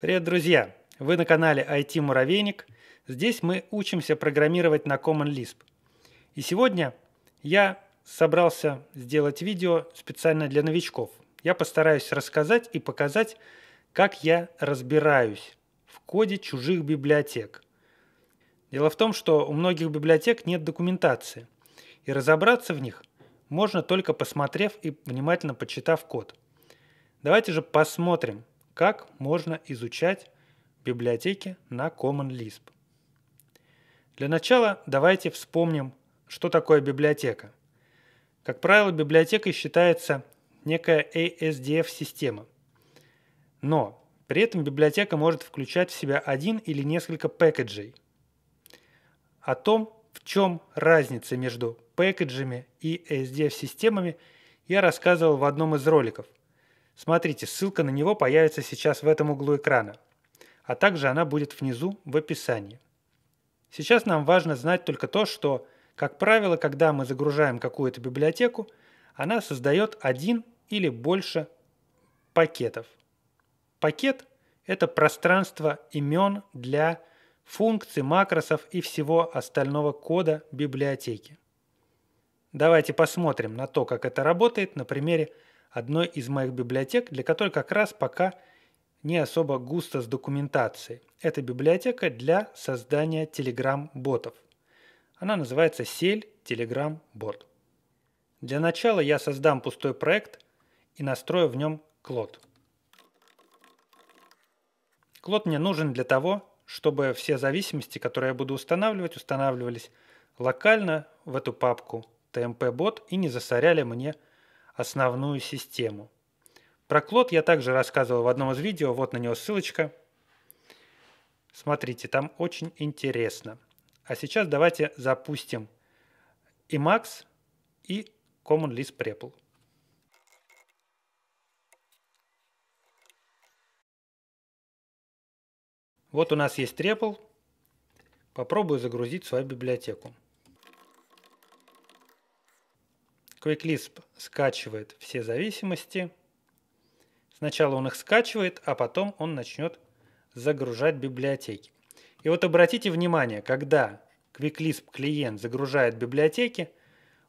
Привет, друзья! Вы на канале IT Муравейник. Здесь мы учимся программировать на Common Lisp. И сегодня я собрался сделать видео специально для новичков. Я постараюсь рассказать и показать, как я разбираюсь в коде чужих библиотек. Дело в том, что у многих библиотек нет документации, и разобраться в них можно только посмотрев и внимательно почитав код. Давайте же посмотрим, как можно изучать библиотеки на Common Lisp. Для начала давайте вспомним, что такое библиотека. Как правило, библиотекой считается некая ASDF-система. Но при этом библиотека может включать в себя один или несколько пэкэджей. О том, в чем разница между пэкэджами и ASDF-системами, я рассказывал в одном из роликов – Смотрите, ссылка на него появится сейчас в этом углу экрана, а также она будет внизу в описании. Сейчас нам важно знать только то, что, как правило, когда мы загружаем какую-то библиотеку, она создает один или больше пакетов. Пакет – это пространство имен для функций, макросов и всего остального кода библиотеки. Давайте посмотрим на то, как это работает на примере одной из моих библиотек, для которой как раз пока не особо густо с документацией. Это библиотека для создания Telegram-ботов. Она называется Сель Telegram-бот. Для начала я создам пустой проект и настрою в нем Клод. Клод мне нужен для того, чтобы все зависимости, которые я буду устанавливать, устанавливались локально в эту папку TMP-бот и не засоряли мне основную систему. Про Клод я также рассказывал в одном из видео, вот на него ссылочка. Смотрите, там очень интересно. А сейчас давайте запустим и Max, и Common Lisp Prepl. Вот у нас есть Trepl. Попробую загрузить свою библиотеку. Quick скачивает все зависимости. Сначала он их скачивает, а потом он начнет загружать библиотеки. И вот обратите внимание, когда QuickLisp клиент загружает библиотеки,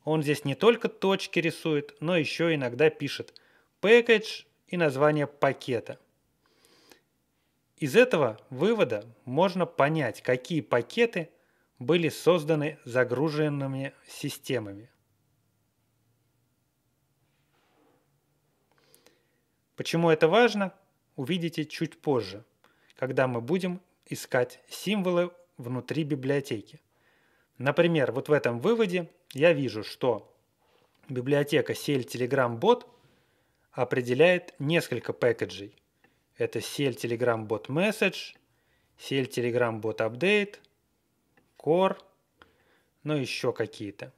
он здесь не только точки рисует, но еще иногда пишет package и название пакета. Из этого вывода можно понять, какие пакеты были созданы загруженными системами – Почему это важно, увидите чуть позже, когда мы будем искать символы внутри библиотеки. Например, вот в этом выводе я вижу, что библиотека сель Telegram Bot определяет несколько пэкэджей. Это сель Telegram Bot Message, сель Telegram Bot Update, Core, но еще какие-то.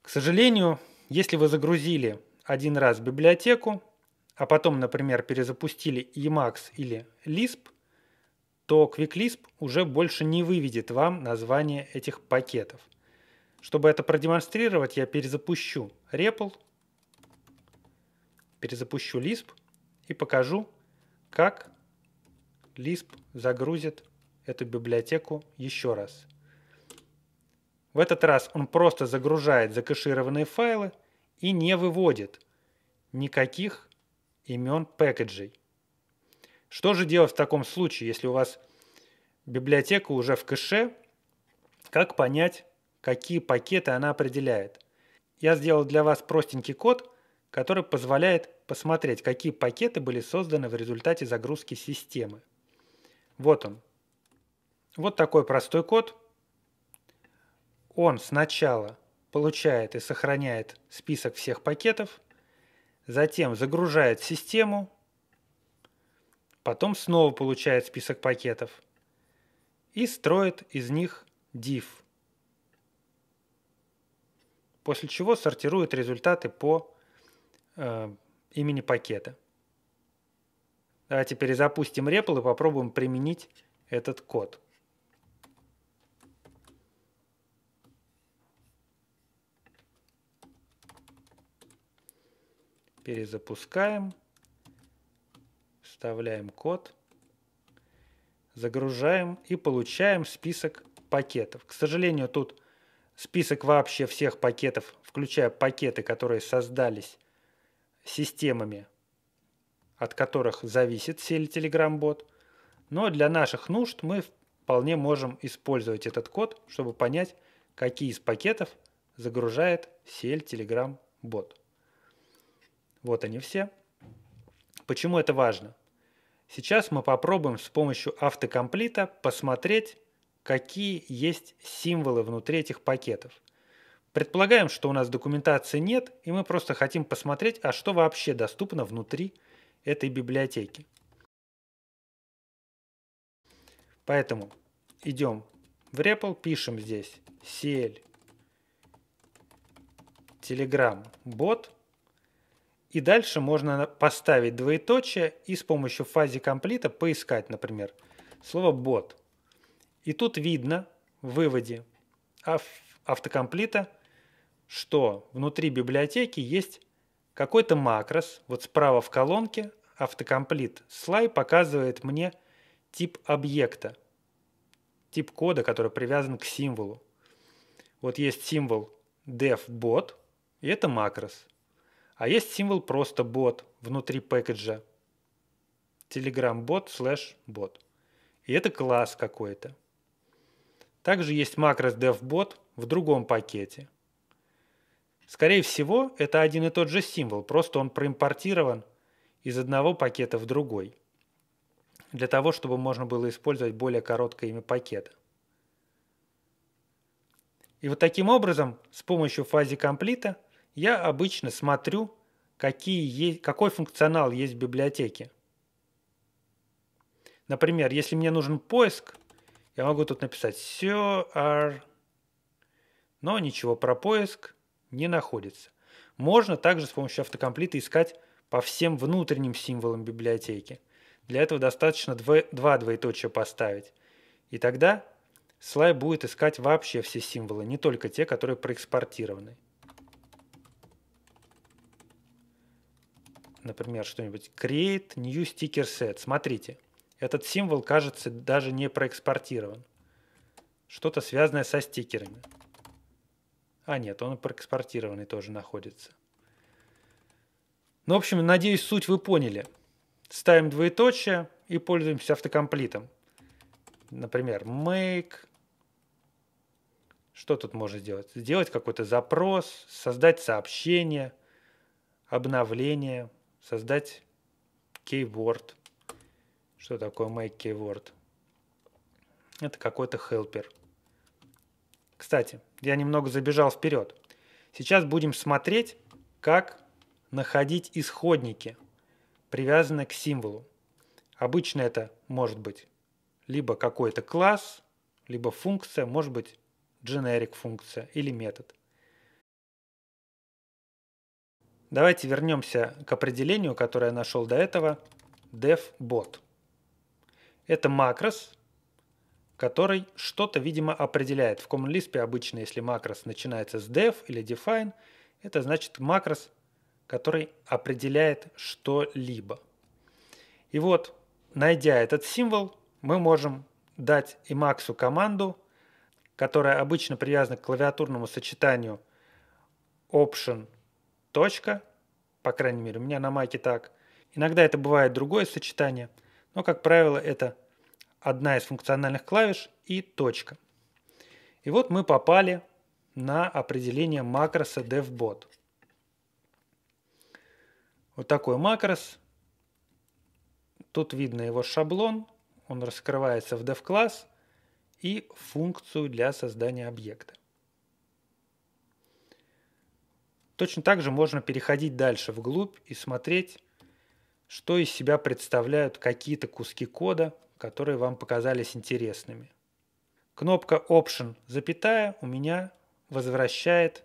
К сожалению, если вы загрузили один раз библиотеку, а потом, например, перезапустили Emacs или Lisp, то QuickLisp уже больше не выведет вам название этих пакетов. Чтобы это продемонстрировать, я перезапущу REPL, перезапущу Lisp и покажу, как Lisp загрузит эту библиотеку еще раз. В этот раз он просто загружает закэшированные файлы – и не выводит никаких имен пэкэджей. Что же делать в таком случае, если у вас библиотека уже в кэше? Как понять, какие пакеты она определяет? Я сделал для вас простенький код, который позволяет посмотреть, какие пакеты были созданы в результате загрузки системы. Вот он. Вот такой простой код. Он сначала получает и сохраняет список всех пакетов, затем загружает в систему, потом снова получает список пакетов и строит из них div, после чего сортирует результаты по э, имени пакета. Давайте перезапустим REPL и попробуем применить этот код. Перезапускаем. Вставляем код. Загружаем и получаем список пакетов. К сожалению, тут список вообще всех пакетов, включая пакеты, которые создались системами, от которых зависит сели Telegram-бот. Но для наших нужд мы вполне можем использовать этот код, чтобы понять, какие из пакетов загружает CL Telegram бот. Вот они все. Почему это важно? Сейчас мы попробуем с помощью автокомплита посмотреть, какие есть символы внутри этих пакетов. Предполагаем, что у нас документации нет, и мы просто хотим посмотреть, а что вообще доступно внутри этой библиотеки. Поэтому идем в REPL, пишем здесь CL Telegram Bot – и дальше можно поставить двоеточие и с помощью фазе комплита поискать, например, слово бот. И тут видно в выводе автокомплита, что внутри библиотеки есть какой-то макрос. Вот справа в колонке автокомплит слай показывает мне тип объекта, тип кода, который привязан к символу. Вот есть символ devbot, и это макрос. А есть символ просто бот внутри пэкэджа. Telegram бот слэш бот. И это класс какой-то. Также есть макрос DevBot в другом пакете. Скорее всего, это один и тот же символ, просто он проимпортирован из одного пакета в другой, для того, чтобы можно было использовать более короткое имя пакета. И вот таким образом, с помощью фази комплита – я обычно смотрю, какие есть, какой функционал есть в библиотеке. Например, если мне нужен поиск, я могу тут написать SER, но ничего про поиск не находится. Можно также с помощью автокомплита искать по всем внутренним символам библиотеки. Для этого достаточно дво, два двоеточия поставить. И тогда слайд будет искать вообще все символы, не только те, которые проэкспортированы. например, что-нибудь create new sticker set. Смотрите, этот символ, кажется, даже не проэкспортирован. Что-то связанное со стикерами. А нет, он проэкспортированный тоже находится. Ну, в общем, надеюсь, суть вы поняли. Ставим двоеточие и пользуемся автокомплитом. Например, make. Что тут можно сделать? Сделать какой-то запрос, создать сообщение, обновление – создать keyword. Что такое make keyword? Это какой-то helper. Кстати, я немного забежал вперед. Сейчас будем смотреть, как находить исходники, привязанные к символу. Обычно это может быть либо какой-то класс, либо функция, может быть generic функция или метод – Давайте вернемся к определению, которое я нашел до этого, dev-bot. Это макрос, который что-то, видимо, определяет. В Common Lisp обычно, если макрос начинается с def или define, это значит макрос, который определяет что-либо. И вот, найдя этот символ, мы можем дать Emacsу команду, которая обычно привязана к клавиатурному сочетанию option. Точка, по крайней мере, у меня на маке так. Иногда это бывает другое сочетание, но, как правило, это одна из функциональных клавиш и точка. И вот мы попали на определение макроса devbot. Вот такой макрос. Тут видно его шаблон. Он раскрывается в dev класс и функцию для создания объекта. Точно так же можно переходить дальше вглубь и смотреть, что из себя представляют какие-то куски кода, которые вам показались интересными. Кнопка Option запятая у меня возвращает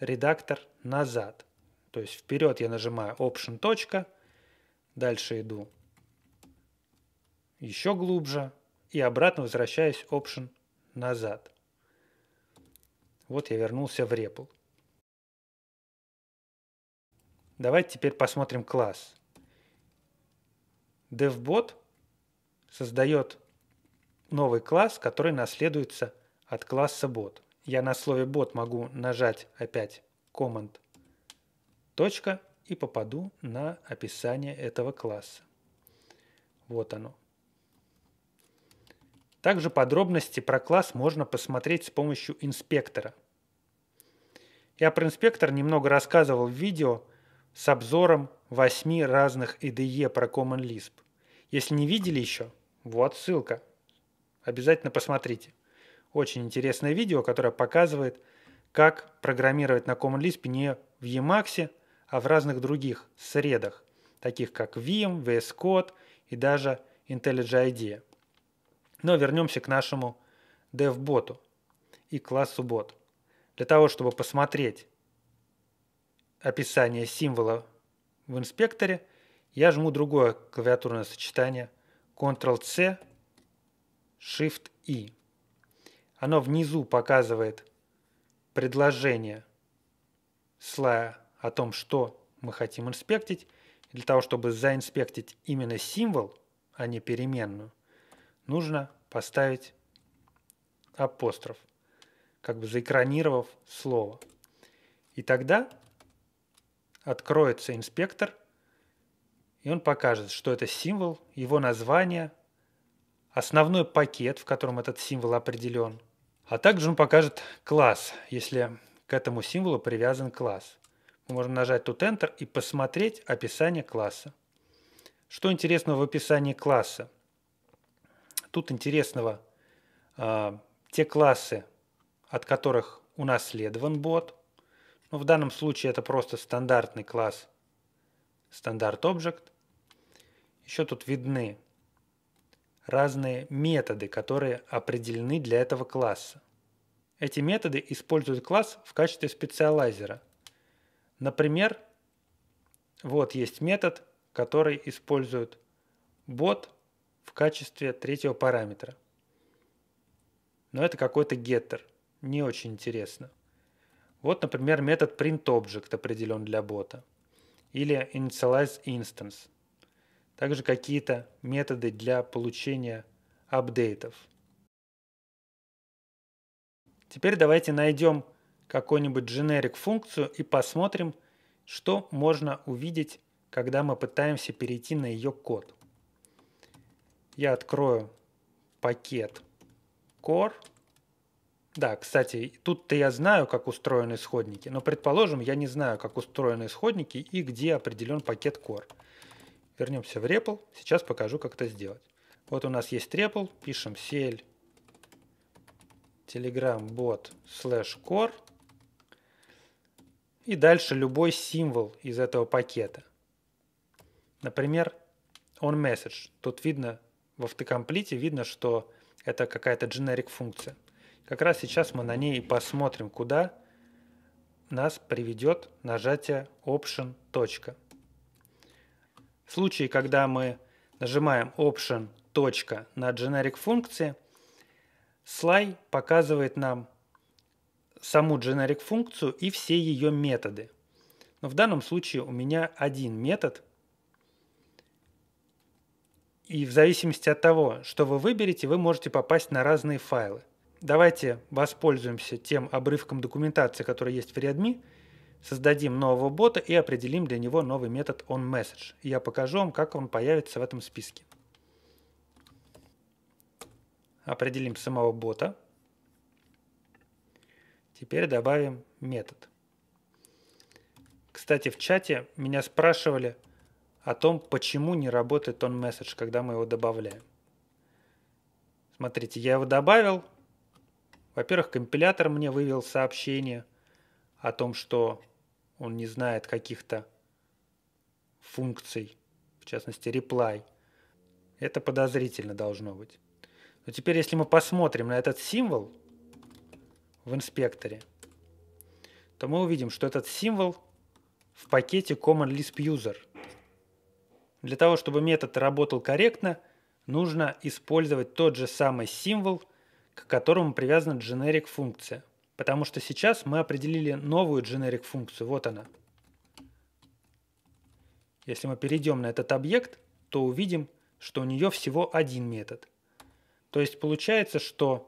редактор назад. То есть вперед я нажимаю Option точка, дальше иду еще глубже и обратно возвращаюсь Option назад. Вот я вернулся в Ripple. Давайте теперь посмотрим класс. DevBot создает новый класс, который наследуется от класса bot. Я на слове bot могу нажать опять command точка и попаду на описание этого класса. Вот оно. Также подробности про класс можно посмотреть с помощью инспектора. Я про инспектор немного рассказывал в видео – с обзором восьми разных IDE про Common Lisp. Если не видели еще, вот ссылка. Обязательно посмотрите. Очень интересное видео, которое показывает, как программировать на Common Lisp не в Emacs, а в разных других средах, таких как Vim, VS Code и даже IntelliJ IDEA. Но вернемся к нашему DevBot и классу bot Для того, чтобы посмотреть, описание символа в инспекторе, я жму другое клавиатурное сочетание Ctrl-C, Shift-I. Оно внизу показывает предложение слоя о том, что мы хотим инспектить. Для того, чтобы заинспектить именно символ, а не переменную, нужно поставить апостроф, как бы заэкранировав слово. И тогда откроется инспектор, и он покажет, что это символ, его название, основной пакет, в котором этот символ определен, а также он покажет класс, если к этому символу привязан класс. Мы можем нажать тут Enter и посмотреть описание класса. Что интересного в описании класса? Тут интересного э, те классы, от которых унаследован бот – ну, в данном случае это просто стандартный класс стандарт Object. Еще тут видны разные методы, которые определены для этого класса. Эти методы используют класс в качестве специалайзера. Например, вот есть метод, который использует bot в качестве третьего параметра. Но это какой-то геттер. Не очень интересно. Вот, например, метод printObject определен для бота или initializeInstance. Также какие-то методы для получения апдейтов. Теперь давайте найдем какую-нибудь generic функцию и посмотрим, что можно увидеть, когда мы пытаемся перейти на ее код. Я открою пакет core – да, кстати, тут-то я знаю, как устроены исходники, но, предположим, я не знаю, как устроены исходники и где определен пакет core. Вернемся в REPL, сейчас покажу, как это сделать. Вот у нас есть REPL, пишем cl telegram bot slash core и дальше любой символ из этого пакета. Например, on message. Тут видно в автокомплите видно, что это какая-то generic функция. Как раз сейчас мы на ней и посмотрим, куда нас приведет нажатие Option. Точка. В случае, когда мы нажимаем Option. Точка на generic функции, слай показывает нам саму generic функцию и все ее методы. Но в данном случае у меня один метод. И в зависимости от того, что вы выберете, вы можете попасть на разные файлы. Давайте воспользуемся тем обрывком документации, который есть в README, создадим нового бота и определим для него новый метод onMessage. Я покажу вам, как он появится в этом списке. Определим самого бота. Теперь добавим метод. Кстати, в чате меня спрашивали о том, почему не работает onMessage, когда мы его добавляем. Смотрите, я его добавил, во-первых, компилятор мне вывел сообщение о том, что он не знает каких-то функций, в частности, reply. Это подозрительно должно быть. Но теперь, если мы посмотрим на этот символ в инспекторе, то мы увидим, что этот символ в пакете Common Lisp User. Для того, чтобы метод работал корректно, нужно использовать тот же самый символ – к которому привязана generic функция. Потому что сейчас мы определили новую generic функцию, вот она. Если мы перейдем на этот объект, то увидим, что у нее всего один метод. То есть получается, что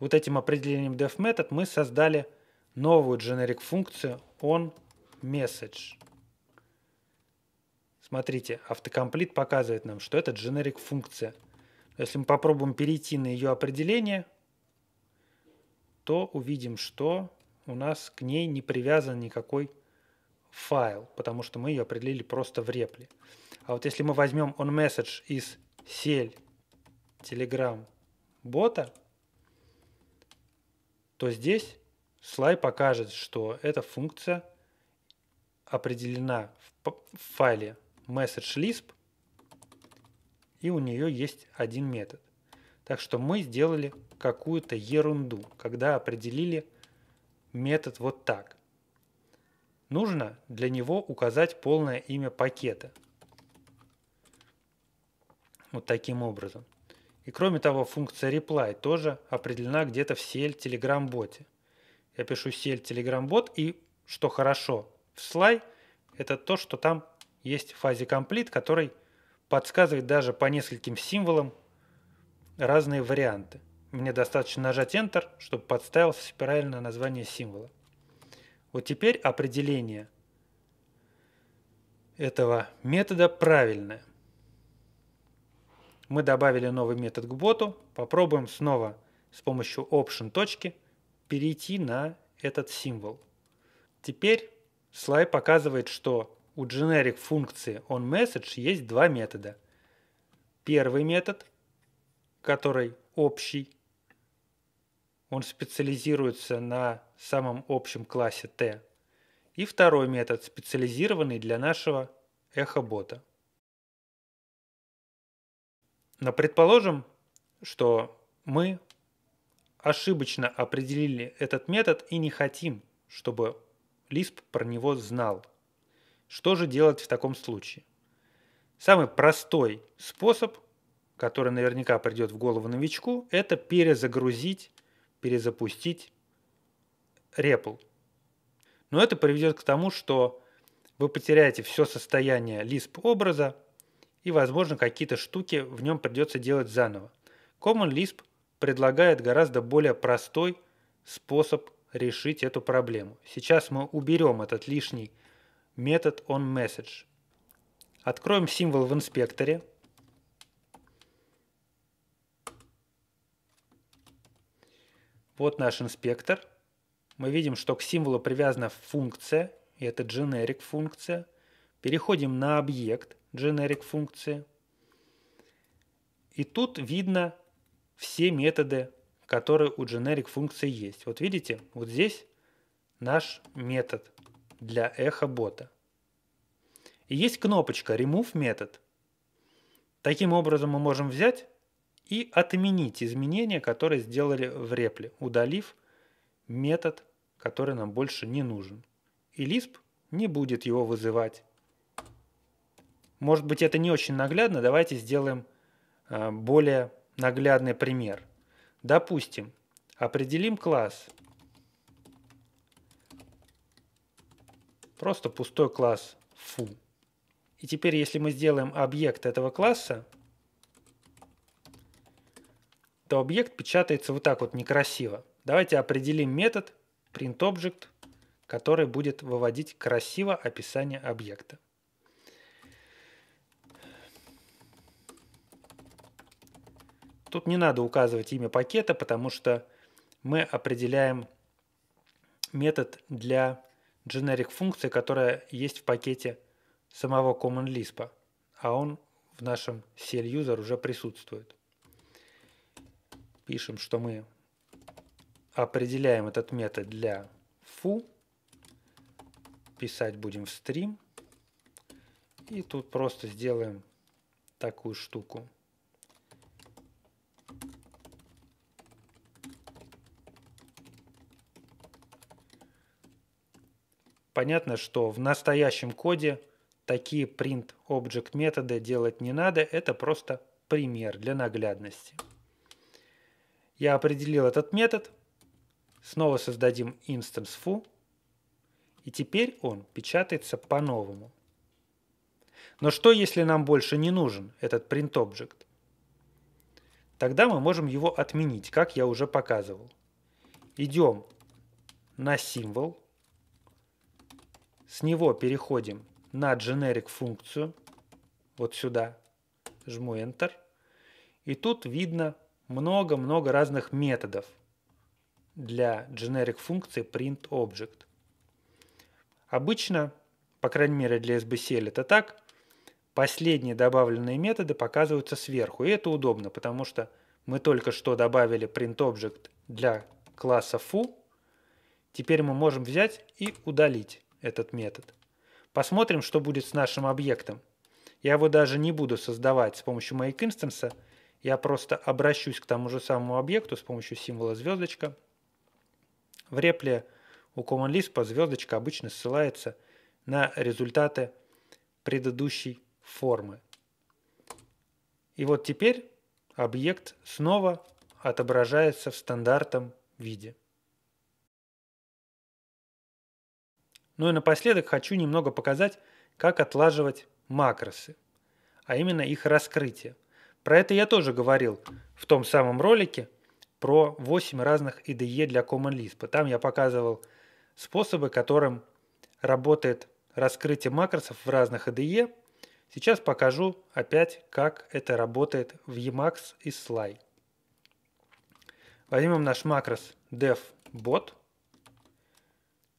вот этим определением def-метод мы создали новую generic функцию onMessage. Смотрите, автокомплит показывает нам, что это generic функция. Если мы попробуем перейти на ее определение – то увидим, что у нас к ней не привязан никакой файл, потому что мы ее определили просто в репле. А вот если мы возьмем onMessage из сель Telegram бота, то здесь слайд покажет, что эта функция определена в файле message lisp, и у нее есть один метод. Так что мы сделали какую-то ерунду, когда определили метод вот так. Нужно для него указать полное имя пакета. Вот таким образом. И кроме того, функция reply тоже определена где-то в CL Telegram боте. Я пишу CL Telegram бот и, что хорошо, в слай это то, что там есть фазе complete, который подсказывает даже по нескольким символам, разные варианты. Мне достаточно нажать Enter, чтобы подставилось правильное название символа. Вот теперь определение этого метода правильное. Мы добавили новый метод к боту. Попробуем снова с помощью Option точки перейти на этот символ. Теперь слайд показывает, что у generic функции onMessage есть два метода. Первый метод который общий. Он специализируется на самом общем классе T. И второй метод, специализированный для нашего эхобота. Но предположим, что мы ошибочно определили этот метод и не хотим, чтобы Lisp про него знал. Что же делать в таком случае? Самый простой способ который наверняка придет в голову новичку, это перезагрузить, перезапустить REPL. Но это приведет к тому, что вы потеряете все состояние lisp образа, и, возможно, какие-то штуки в нем придется делать заново. Common Lisp предлагает гораздо более простой способ решить эту проблему. Сейчас мы уберем этот лишний метод onMessage. Откроем символ в инспекторе – Вот наш инспектор. Мы видим, что к символу привязана функция, и это generic функция. Переходим на объект generic функции. И тут видно все методы, которые у generic функции есть. Вот видите, вот здесь наш метод для эхо-бота. И есть кнопочка remove метод. Таким образом мы можем взять и отменить изменения, которые сделали в репле, удалив метод, который нам больше не нужен. И Lisp не будет его вызывать. Может быть, это не очень наглядно, давайте сделаем а, более наглядный пример. Допустим, определим класс. Просто пустой класс foo. И теперь, если мы сделаем объект этого класса, то объект печатается вот так вот некрасиво. Давайте определим метод printObject, который будет выводить красиво описание объекта. Тут не надо указывать имя пакета, потому что мы определяем метод для generic функции, которая есть в пакете самого Common Lisp, а он в нашем CLUser уже присутствует пишем, что мы определяем этот метод для фу, писать будем в стрим, и тут просто сделаем такую штуку. Понятно, что в настоящем коде такие print object методы делать не надо, это просто пример для наглядности. Я определил этот метод. Снова создадим instance foo. И теперь он печатается по-новому. Но что, если нам больше не нужен этот print object? Тогда мы можем его отменить, как я уже показывал. Идем на символ. С него переходим на generic функцию. Вот сюда. Жму Enter. И тут видно много-много разных методов для generic функции print_object. Обычно, по крайней мере для SBCL это так, последние добавленные методы показываются сверху. И это удобно, потому что мы только что добавили print_object для класса foo. Теперь мы можем взять и удалить этот метод. Посмотрим, что будет с нашим объектом. Я его даже не буду создавать с помощью make instance, я просто обращусь к тому же самому объекту с помощью символа звездочка. В репле у Common Lisp звездочка обычно ссылается на результаты предыдущей формы. И вот теперь объект снова отображается в стандартном виде. Ну и напоследок хочу немного показать, как отлаживать макросы, а именно их раскрытие. Про это я тоже говорил в том самом ролике про 8 разных IDE для Common Lisp. Там я показывал способы, которым работает раскрытие макросов в разных IDE. Сейчас покажу опять, как это работает в Emacs и Sly. Возьмем наш макрос devbot.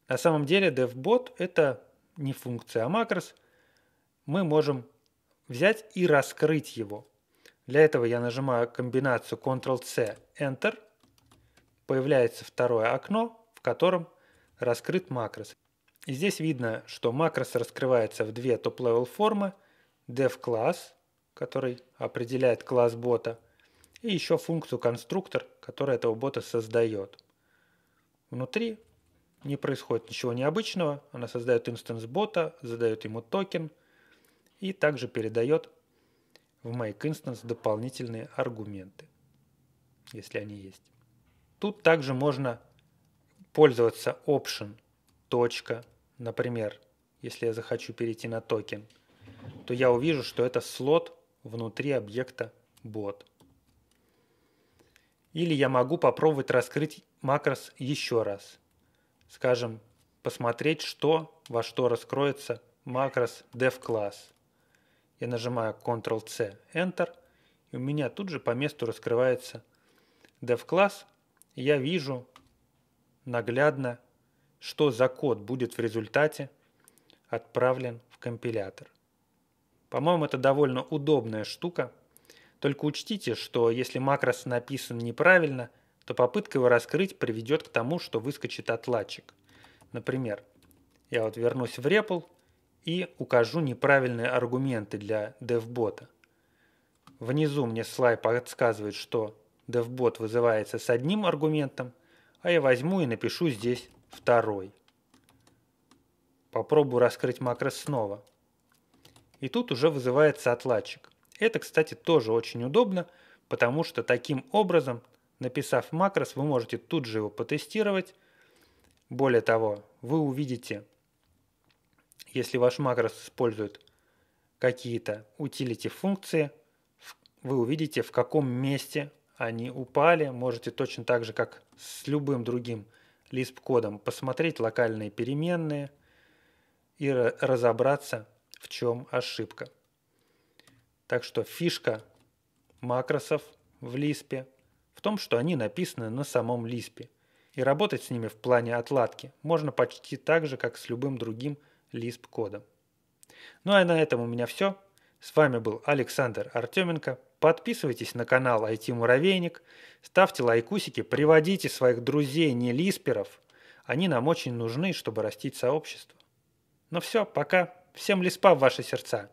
На самом деле devbot это не функция, а макрос. Мы можем взять и раскрыть его. Для этого я нажимаю комбинацию Ctrl-C, Enter. Появляется второе окно, в котором раскрыт макрос. И здесь видно, что макрос раскрывается в две топ-левел формы, dev-класс, который определяет класс бота, и еще функцию конструктор, которая этого бота создает. Внутри не происходит ничего необычного, она создает инстанс бота, задает ему токен и также передает в MakeInstance дополнительные аргументы, если они есть. Тут также можно пользоваться option. Точка. Например, если я захочу перейти на токен, то я увижу, что это слот внутри объекта bot. Или я могу попробовать раскрыть макрос еще раз. Скажем, посмотреть, что во что раскроется макрос dev class. Я нажимаю Ctrl-C, Enter, и у меня тут же по месту раскрывается DevClass. Я вижу наглядно, что за код будет в результате отправлен в компилятор. По-моему, это довольно удобная штука. Только учтите, что если макрос написан неправильно, то попытка его раскрыть приведет к тому, что выскочит отладчик. Например, я вот вернусь в REPL, и укажу неправильные аргументы для devbotа. Внизу мне слайд подсказывает, что DevBot вызывается с одним аргументом, а я возьму и напишу здесь второй. Попробую раскрыть макрос снова. И тут уже вызывается отладчик. Это, кстати, тоже очень удобно, потому что таким образом, написав макрос, вы можете тут же его потестировать. Более того, вы увидите если ваш макрос использует какие-то утилити функции, вы увидите, в каком месте они упали. Можете точно так же, как с любым другим Lisp-кодом, посмотреть локальные переменные и разобраться, в чем ошибка. Так что фишка макросов в Lisp в том, что они написаны на самом Lisp. И работать с ними в плане отладки можно почти так же, как с любым другим Lisp Lisp-кода. Ну а на этом у меня все. С вами был Александр Артеменко. Подписывайтесь на канал IT Муравейник, ставьте лайкусики, приводите своих друзей не лисперов. Они нам очень нужны, чтобы растить сообщество. Ну все, пока. Всем лиспа в ваши сердца.